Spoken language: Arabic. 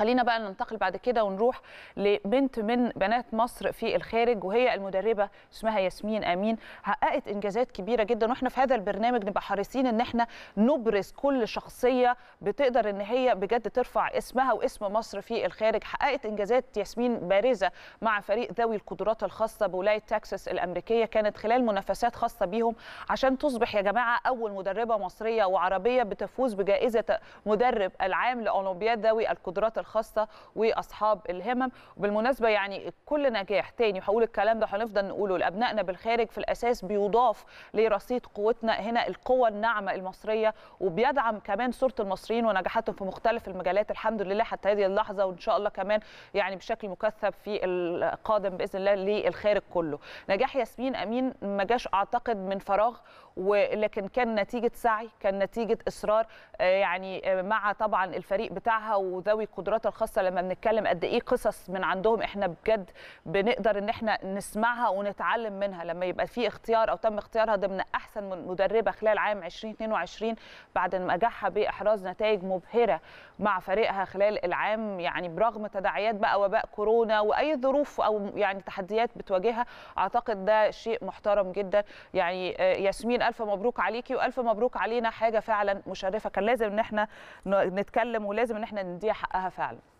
خلينا بقى ننتقل بعد كده ونروح لبنت من بنات مصر في الخارج وهي المدربه اسمها ياسمين امين حققت انجازات كبيره جدا واحنا في هذا البرنامج نبقى حريصين ان احنا نبرز كل شخصيه بتقدر ان هي بجد ترفع اسمها واسم مصر في الخارج حققت انجازات ياسمين بارزه مع فريق ذوي القدرات الخاصه بولايه تكساس الامريكيه كانت خلال منافسات خاصه بيهم عشان تصبح يا جماعه اول مدربه مصريه وعربيه بتفوز بجائزه مدرب العام لاولمبياد ذوي القدرات الخاصه الخاصه واصحاب الهمم وبالمناسبه يعني كل نجاح تاني وهقول الكلام ده هنفضل نقوله لابنائنا بالخارج في الاساس بيضاف لرصيد قوتنا هنا القوه الناعمه المصريه وبيدعم كمان صوره المصريين ونجاحاتهم في مختلف المجالات الحمد لله حتى هذه اللحظه وان شاء الله كمان يعني بشكل مكثف في القادم باذن الله للخارج كله نجاح ياسمين امين ما جاش اعتقد من فراغ ولكن كان نتيجه سعي كان نتيجه اصرار آه، يعني آه، مع طبعا الفريق بتاعها وذوي قدراتها الخاصه لما بنتكلم قد ايه قصص من عندهم احنا بجد بنقدر ان احنا نسمعها ونتعلم منها لما يبقى في اختيار او تم اختيارها ضمن احسن مدربه خلال عام 2022 بعد ما نجحها باحراز نتائج مبهره مع فريقها خلال العام يعني برغم تداعيات بقى وباء كورونا واي ظروف او يعني تحديات بتواجهها اعتقد ده شيء محترم جدا يعني آه، ياسمين الف مبروك عليكي والف مبروك علينا حاجه فعلا مشرفه كان لازم ان احنا نتكلم ولازم ان احنا نديها حقها فعلا